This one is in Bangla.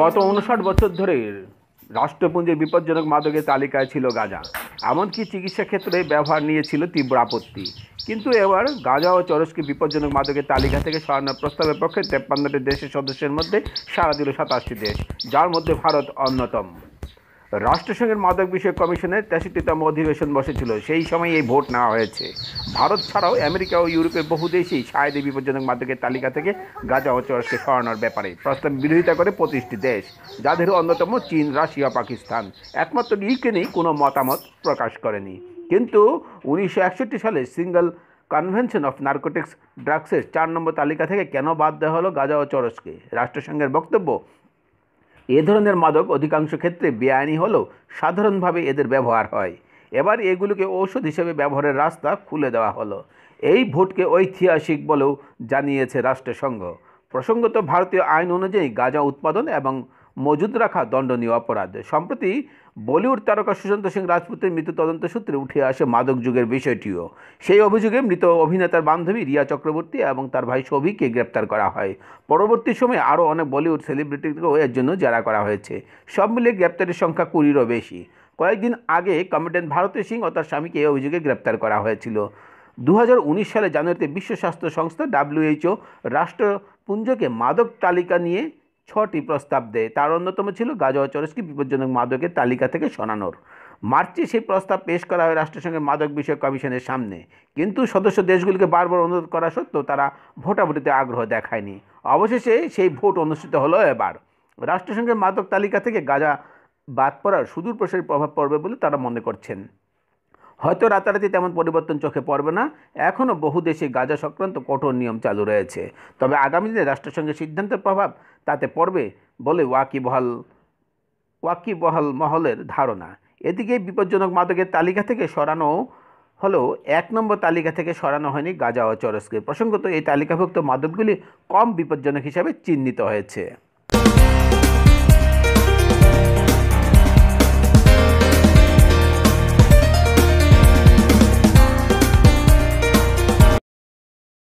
গত উনষাট বছর ধরে রাষ্ট্রপুঞ্জের বিপজ্জনক মাদকের তালিকায় ছিল গাঁজা এমনকি চিকিৎসা ক্ষেত্রে ব্যবহার নিয়েছিল তীব্র আপত্তি কিন্তু এবার গাঁজা ও চরসকে বিপজ্জনক মাদকের তালিকা থেকে সরানোর প্রস্তাবের পক্ষে তেপ্পান্নটি দেশের সদস্যের মধ্যে সারা দিল সাতাশটি দেশ যার মধ্যে ভারত অন্যতম রাষ্ট্রসংঘের মাদক বিষয়ক কমিশনের তেষট্টিতম অধিবেশন বসেছিল সেই সময় এই ভোট নেওয়া হয়েছে ভারত ছাড়াও আমেরিকা ও ইউরোপের বহু দেশেই সায়দে বিপজ্জনক মাদকের তালিকা থেকে গাঁজা ও চরসকে সরানোর ব্যাপারে প্রস্তাব বিরোধিতা করে পঁচিশটি দেশ যাদের অন্যতম চীন রাশিয়া পাকিস্তান একমাত্র ইউক্রেনই কোনো মতামত প্রকাশ করেনি কিন্তু উনিশশো সালে সিঙ্গল কনভেনশন অফ নার্কোটিক্স ড্রাগসের চার নম্বর তালিকা থেকে কেন বাদ দেওয়া হলো গাঁজা ও চরসকে রাষ্ট্রসংঘের বক্তব্য এ ধরনের মাদক অধিকাংশ ক্ষেত্রে বেআইনি হলেও সাধারণভাবে এদের ব্যবহার হয় এবার এগুলোকে ঔষধ হিসেবে ব্যবহারের রাস্তা খুলে দেওয়া হলো এই ভোটকে ঐতিহাসিক বলেও জানিয়েছে রাষ্ট্রসংঘ প্রসঙ্গত ভারতীয় আইন অনুযায়ী গাঁজা উৎপাদন এবং মজুদ রাখা দণ্ডনীয় অপরাধ সম্প্রতি বলিউড তারকা সুশান্ত সিং রাজপুতের মৃত্যু তদন্ত সূত্রে উঠে আসে মাদক যুগের বিষয়টিও সেই অভিযোগে মৃত অভিনেতার বান্ধবী রিয়া চক্রবর্তী এবং তার ভাই সভিকে গ্রেপ্তার করা হয় পরবর্তী সময়ে আরও অনেক বলিউড সেলিব্রিটিকেও এর জন্য জেরা করা হয়েছে সব মিলিয়ে গ্রেপ্তারের সংখ্যা কুড়িরও বেশি কয়েকদিন আগে কমেডিয়ান ভারতী সিং ও তার স্বামীকে এই অভিযোগে গ্রেপ্তার করা হয়েছিল দু সালে জানুয়ারিতে বিশ্ব স্বাস্থ্য সংস্থা ডাব্লিউএইচও রাষ্ট্রপুঞ্জকে মাদক তালিকা নিয়ে ছটি প্রস্তাব দেয় তার অন্যতম ছিল গাজোয়া চরসকে বিপজ্জনক মাদকের তালিকা থেকে সরানোর মার্চে সেই প্রস্তাব পেশ করা হয় রাষ্ট্রসংঘের মাদক বিষয়ক কমিশনের সামনে কিন্তু সদস্য দেশগুলিকে বারবার অনুরোধ করা সত্ত্বেও তারা ভোটাভুটিতে আগ্রহ দেখায়নি অবশেষে সেই ভোট অনুষ্ঠিত হলো এবার রাষ্ট্রসংঘের মাদক তালিকা থেকে গাজা বাদ পড়ার সুদূর প্রসারী প্রভাব পড়বে বলে তারা মনে করছেন হয়তো রাতারাতি তেমন পরিবর্তন চোখে পড়বে না এখনও বহু দেশে গাজা সংক্রান্ত কঠোর নিয়ম চালু রয়েছে তবে আগামী দিনে রাষ্ট্রসংঘের সিদ্ধান্তের প্রভাব তাতে পড়বে বলে ওয়াকিবহাল ওয়াকিবহাল মহলের ধারণা এদিকে বিপজ্জনক মাদকের তালিকা থেকে সরানো হলেও এক নম্বর তালিকা থেকে সরানো হয়নি গাজা ও চরস্কে প্রসঙ্গত এই তালিকাভুক্ত মাদকগুলি কম বিপজ্জনক হিসাবে চিহ্নিত হয়েছে